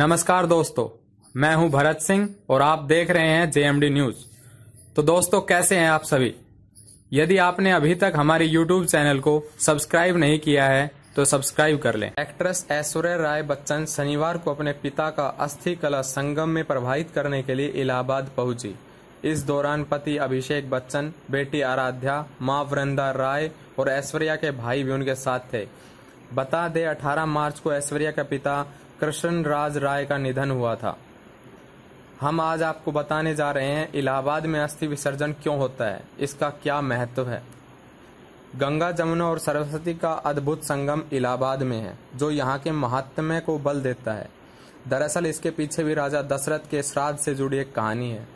नमस्कार दोस्तों मैं हूं भरत सिंह और आप देख रहे हैं जेएमडी न्यूज तो दोस्तों कैसे हैं आप सभी यदि आपने अभी तक हमारे यूट्यूब चैनल को सब्सक्राइब नहीं किया है तो सब्सक्राइब कर लें एक्ट्रेस ऐश्वर्य राय बच्चन शनिवार को अपने पिता का अस्थि कला संगम में प्रभावित करने के लिए इलाहाबाद पहुंची इस दौरान पति अभिषेक बच्चन बेटी आराध्या माँ वृंदा राय और ऐश्वर्या के भाई भी उनके साथ थे बता दे 18 मार्च को ऐश्वर्या का पिता कृष्ण राज राय का निधन हुआ था हम आज आपको बताने जा रहे हैं इलाहाबाद में अस्थि विसर्जन क्यों होता है इसका क्या महत्व है गंगा जमुना और सरस्वती का अद्भुत संगम इलाहाबाद में है जो यहाँ के महात्म्य को बल देता है दरअसल इसके पीछे भी राजा दशरथ के श्राद्ध से जुड़ी एक कहानी है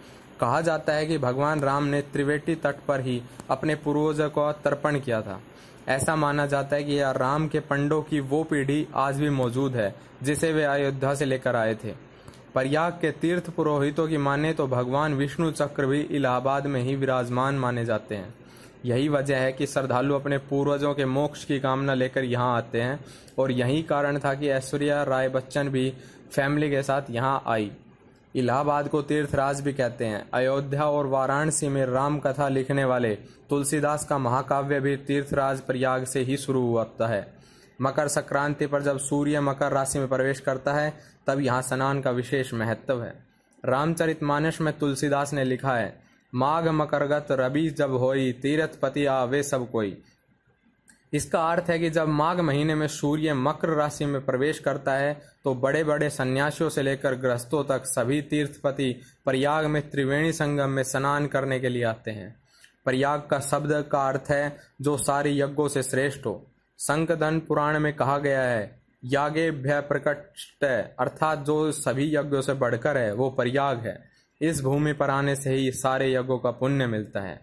कहा जाता है कि भगवान राम ने त्रिवेटी तट पर ही अपने पूर्वजों को तर्पण किया था ऐसा माना जाता है कि यह राम के पंडों की वो पीढ़ी आज भी मौजूद है जिसे वे अयोध्या से लेकर आए थे प्रयाग के तीर्थ पुरोहितों की माने तो भगवान विष्णु चक्र भी इलाहाबाद में ही विराजमान माने जाते हैं यही वजह है कि श्रद्धालु अपने पूर्वजों के मोक्ष की कामना लेकर यहाँ आते हैं और यही कारण था कि ऐश्वर्या राय बच्चन भी फैमिली के साथ यहाँ आई इलाहाबाद को तीर्थराज भी कहते हैं अयोध्या और वाराणसी में राम कथा लिखने वाले तुलसीदास का महाकाव्य भी तीर्थराज प्रयाग से ही शुरू होता है मकर संक्रांति पर जब सूर्य मकर राशि में प्रवेश करता है तब यहाँ स्नान का विशेष महत्व है रामचरितमानस में तुलसीदास ने लिखा है माघ मकरगत रबी जब होई तीरथ पति आवे सब कोई इसका अर्थ है कि जब माघ महीने में सूर्य मकर राशि में प्रवेश करता है तो बड़े बड़े सन्यासियों से लेकर ग्रस्तों तक सभी तीर्थपति प्रयाग में त्रिवेणी संगम में स्नान करने के लिए आते हैं प्रयाग का शब्द का अर्थ है जो सारे यज्ञों से श्रेष्ठ हो संकधन पुराण में कहा गया है यागे भय प्रकट अर्थात जो सभी यज्ञों से बढ़कर है वो प्रयाग है इस भूमि पर आने से ही सारे यज्ञों का पुण्य मिलता है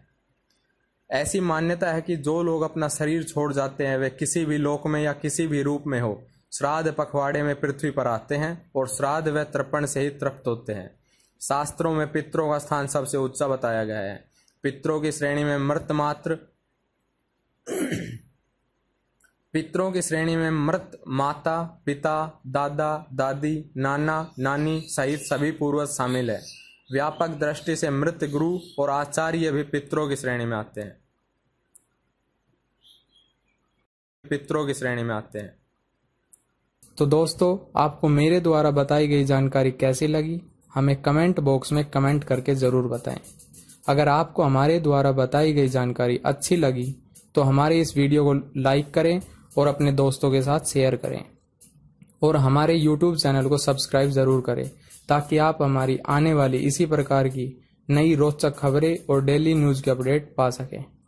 ऐसी मान्यता है कि जो लोग अपना शरीर छोड़ जाते हैं वे किसी भी लोक में या किसी भी रूप में हो श्राद्ध पखवाड़े में पृथ्वी पर आते हैं और श्राद्ध व तर्पण से ही तृप्त होते हैं शास्त्रों में पितरों का स्थान सबसे ऊंचा बताया गया है पितरों की श्रेणी में मृत मात्र पितरों की श्रेणी में मृत माता पिता दादा दादी नाना नानी सहित सभी पूर्वज शामिल है व्यापक दृष्टि से मृत गुरु और आचार्य भी पितरों की श्रेणी में आते हैं पितरों की श्रेणी में आते हैं तो दोस्तों आपको मेरे द्वारा बताई गई जानकारी कैसी लगी हमें कमेंट बॉक्स में कमेंट करके ज़रूर बताएं अगर आपको हमारे द्वारा बताई गई जानकारी अच्छी लगी तो हमारे इस वीडियो को लाइक करें और अपने दोस्तों के साथ शेयर करें और हमारे यूट्यूब चैनल को सब्सक्राइब ज़रूर करें ताकि आप हमारी आने वाली इसी प्रकार की नई रोचक खबरें और डेली न्यूज़ के अपडेट पा सकें